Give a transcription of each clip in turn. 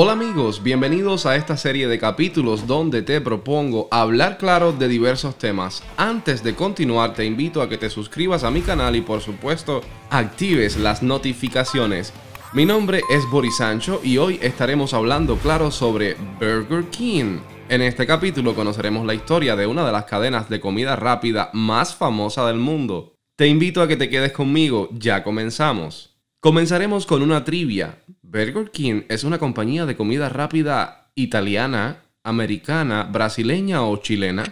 Hola amigos, bienvenidos a esta serie de capítulos donde te propongo hablar claro de diversos temas. Antes de continuar te invito a que te suscribas a mi canal y por supuesto actives las notificaciones. Mi nombre es Boris Sancho y hoy estaremos hablando claro sobre Burger King. En este capítulo conoceremos la historia de una de las cadenas de comida rápida más famosa del mundo. Te invito a que te quedes conmigo, ya comenzamos. Comenzaremos con una trivia. Burger King es una compañía de comida rápida italiana, americana, brasileña o chilena.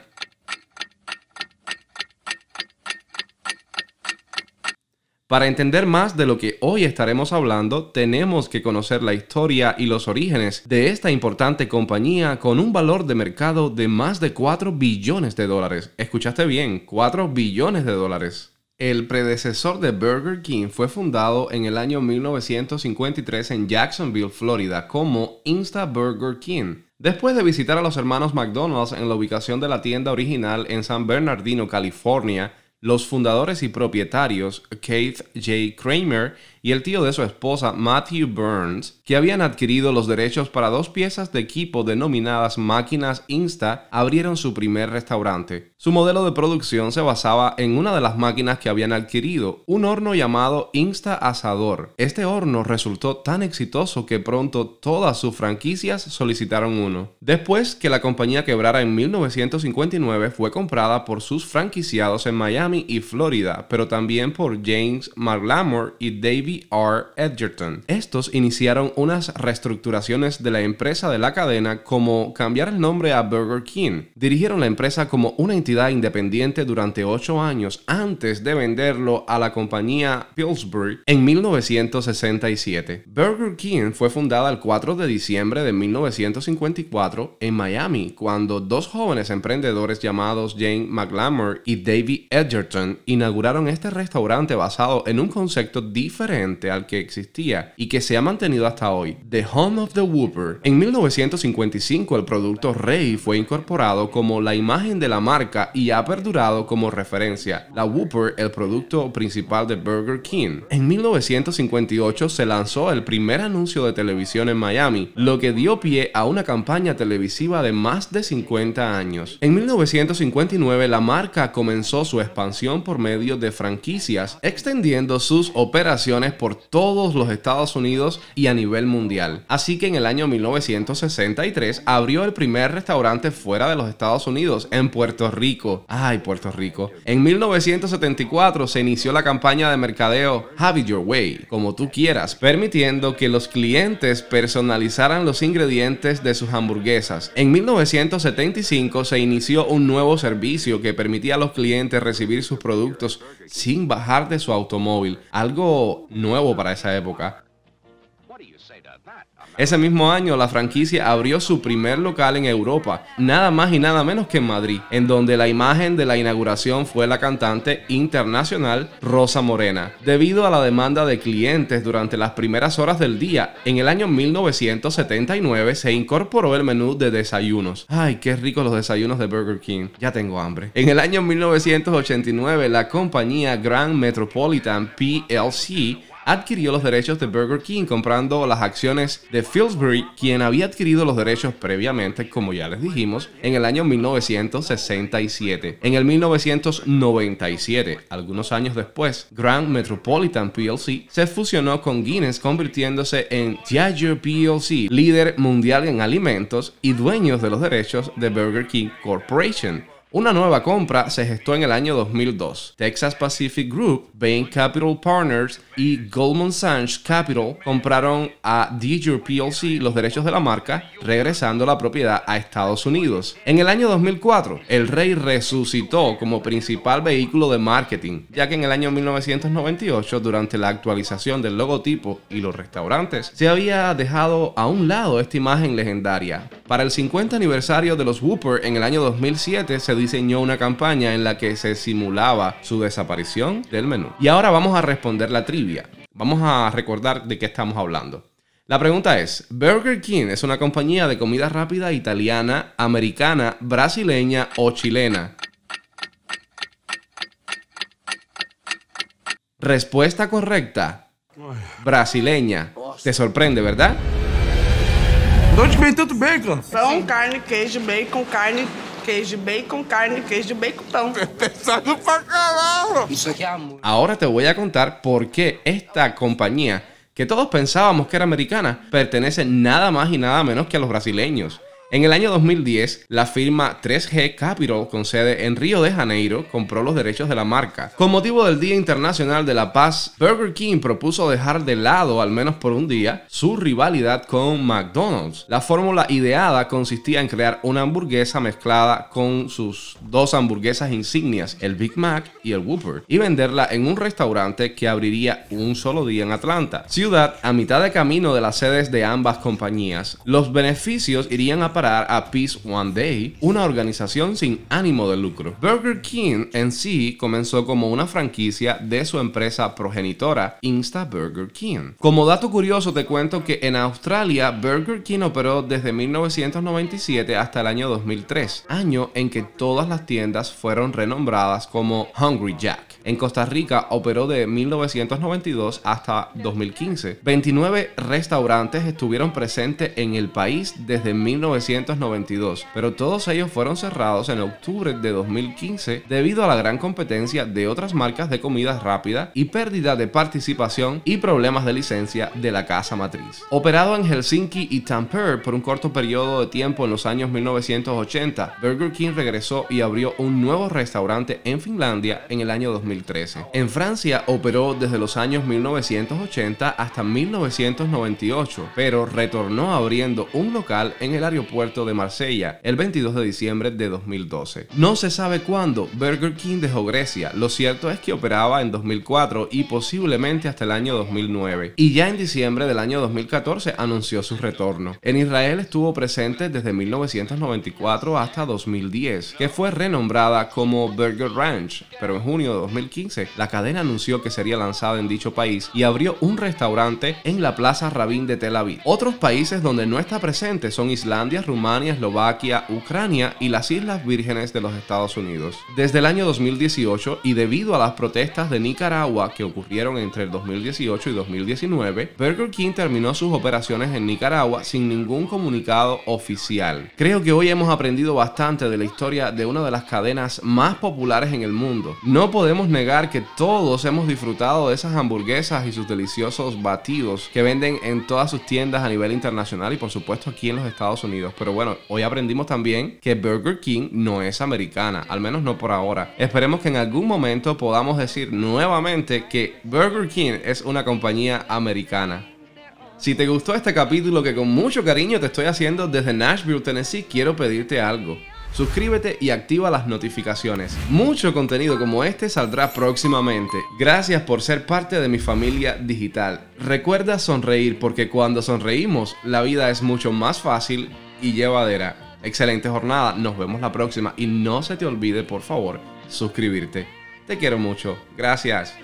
Para entender más de lo que hoy estaremos hablando, tenemos que conocer la historia y los orígenes de esta importante compañía con un valor de mercado de más de 4 billones de dólares. ¿Escuchaste bien? 4 billones de dólares. El predecesor de Burger King fue fundado en el año 1953 en Jacksonville, Florida, como Insta Burger King. Después de visitar a los hermanos McDonald's en la ubicación de la tienda original en San Bernardino, California, los fundadores y propietarios Keith J. Kramer y el tío de su esposa Matthew Burns, que habían adquirido los derechos para dos piezas de equipo denominadas máquinas Insta, abrieron su primer restaurante. Su modelo de producción se basaba en una de las máquinas que habían adquirido, un horno llamado Insta Asador. Este horno resultó tan exitoso que pronto todas sus franquicias solicitaron uno. Después que la compañía quebrara en 1959, fue comprada por sus franquiciados en Miami y Florida, pero también por James McLamore y David R. Edgerton. Estos iniciaron unas reestructuraciones de la empresa de la cadena como cambiar el nombre a Burger King. Dirigieron la empresa como una entidad independiente durante ocho años antes de venderlo a la compañía Pillsbury en 1967. Burger King fue fundada el 4 de diciembre de 1954 en Miami cuando dos jóvenes emprendedores llamados Jane McLamore y David Edgerton inauguraron este restaurante basado en un concepto diferente al que existía y que se ha mantenido hasta hoy, The Home of the Whopper. En 1955 el producto Rey fue incorporado como la imagen de la marca y ha perdurado como referencia. La Whopper, el producto principal de Burger King. En 1958 se lanzó el primer anuncio de televisión en Miami, lo que dio pie a una campaña televisiva de más de 50 años. En 1959 la marca comenzó su expansión por medio de franquicias, extendiendo sus operaciones por todos los Estados Unidos y a nivel mundial. Así que en el año 1963 abrió el primer restaurante fuera de los Estados Unidos, en Puerto Rico. Ay, Puerto Rico. En 1974 se inició la campaña de mercadeo Have It Your Way, como tú quieras, permitiendo que los clientes personalizaran los ingredientes de sus hamburguesas. En 1975 se inició un nuevo servicio que permitía a los clientes recibir sus productos sin bajar de su automóvil, algo nuevo para esa época. Ese mismo año, la franquicia abrió su primer local en Europa, nada más y nada menos que en Madrid, en donde la imagen de la inauguración fue la cantante internacional Rosa Morena. Debido a la demanda de clientes durante las primeras horas del día, en el año 1979 se incorporó el menú de desayunos. Ay, qué ricos los desayunos de Burger King, ya tengo hambre. En el año 1989, la compañía Grand Metropolitan PLC adquirió los derechos de Burger King comprando las acciones de Pillsbury, quien había adquirido los derechos previamente, como ya les dijimos, en el año 1967. En el 1997, algunos años después, Grand Metropolitan PLC se fusionó con Guinness convirtiéndose en Diageo PLC, líder mundial en alimentos y dueños de los derechos de Burger King Corporation. Una nueva compra se gestó en el año 2002. Texas Pacific Group, Bain Capital Partners y Goldman Sachs Capital compraron a Digger PLC los derechos de la marca, regresando la propiedad a Estados Unidos. En el año 2004, el rey resucitó como principal vehículo de marketing, ya que en el año 1998, durante la actualización del logotipo y los restaurantes, se había dejado a un lado esta imagen legendaria. Para el 50 aniversario de los Whopper en el año 2007, se diseñó una campaña en la que se simulaba su desaparición del menú. Y ahora vamos a responder la trivia. Vamos a recordar de qué estamos hablando. La pregunta es, Burger King es una compañía de comida rápida italiana, americana, brasileña o chilena. Respuesta correcta. Brasileña. Te sorprende, ¿verdad? ¿Dónde bacon? carne, queijo, bacon, carne, queijo de bacon, carne, queijo de bacon, pão. Pesado pra caralho. Isso aqui é Ahora te voy a contar por qué esta compañía que todos pensábamos que era americana, pertenece nada más y nada menos que a los brasileños. En el año 2010, la firma 3G Capital, con sede en Río de Janeiro, compró los derechos de la marca. Con motivo del Día Internacional de la Paz, Burger King propuso dejar de lado, al menos por un día, su rivalidad con McDonald's. La fórmula ideada consistía en crear una hamburguesa mezclada con sus dos hamburguesas insignias, el Big Mac y el Whopper, y venderla en un restaurante que abriría un solo día en Atlanta, ciudad a mitad de camino de las sedes de ambas compañías. Los beneficios irían a a Peace One Day, una organización sin ánimo de lucro. Burger King en sí comenzó como una franquicia de su empresa progenitora, Insta Burger King. Como dato curioso te cuento que en Australia Burger King operó desde 1997 hasta el año 2003, año en que todas las tiendas fueron renombradas como Hungry Jack. En Costa Rica operó de 1992 hasta 2015. 29 restaurantes estuvieron presentes en el país desde 1997 1992, pero todos ellos fueron cerrados en octubre de 2015 debido a la gran competencia de otras marcas de comida rápida y pérdida de participación y problemas de licencia de la casa matriz. Operado en Helsinki y Tampere por un corto periodo de tiempo en los años 1980, Burger King regresó y abrió un nuevo restaurante en Finlandia en el año 2013. En Francia operó desde los años 1980 hasta 1998, pero retornó abriendo un local en el aeropuerto puerto de Marsella el 22 de diciembre de 2012. No se sabe cuándo Burger King dejó Grecia, lo cierto es que operaba en 2004 y posiblemente hasta el año 2009, y ya en diciembre del año 2014 anunció su retorno. En Israel estuvo presente desde 1994 hasta 2010, que fue renombrada como Burger Ranch, pero en junio de 2015 la cadena anunció que sería lanzada en dicho país y abrió un restaurante en la Plaza Rabin de Tel Aviv. Otros países donde no está presente son Islandia, Rumania, Eslovaquia, Ucrania y las Islas Vírgenes de los Estados Unidos. Desde el año 2018 y debido a las protestas de Nicaragua que ocurrieron entre el 2018 y 2019, Burger King terminó sus operaciones en Nicaragua sin ningún comunicado oficial. Creo que hoy hemos aprendido bastante de la historia de una de las cadenas más populares en el mundo. No podemos negar que todos hemos disfrutado de esas hamburguesas y sus deliciosos batidos que venden en todas sus tiendas a nivel internacional y por supuesto aquí en los Estados Unidos. Pero bueno, hoy aprendimos también que Burger King no es americana, al menos no por ahora. Esperemos que en algún momento podamos decir nuevamente que Burger King es una compañía americana. Si te gustó este capítulo que con mucho cariño te estoy haciendo desde Nashville, Tennessee, quiero pedirte algo. Suscríbete y activa las notificaciones. Mucho contenido como este saldrá próximamente. Gracias por ser parte de mi familia digital. Recuerda sonreír porque cuando sonreímos la vida es mucho más fácil y llevadera. Excelente jornada, nos vemos la próxima y no se te olvide, por favor, suscribirte. Te quiero mucho, gracias.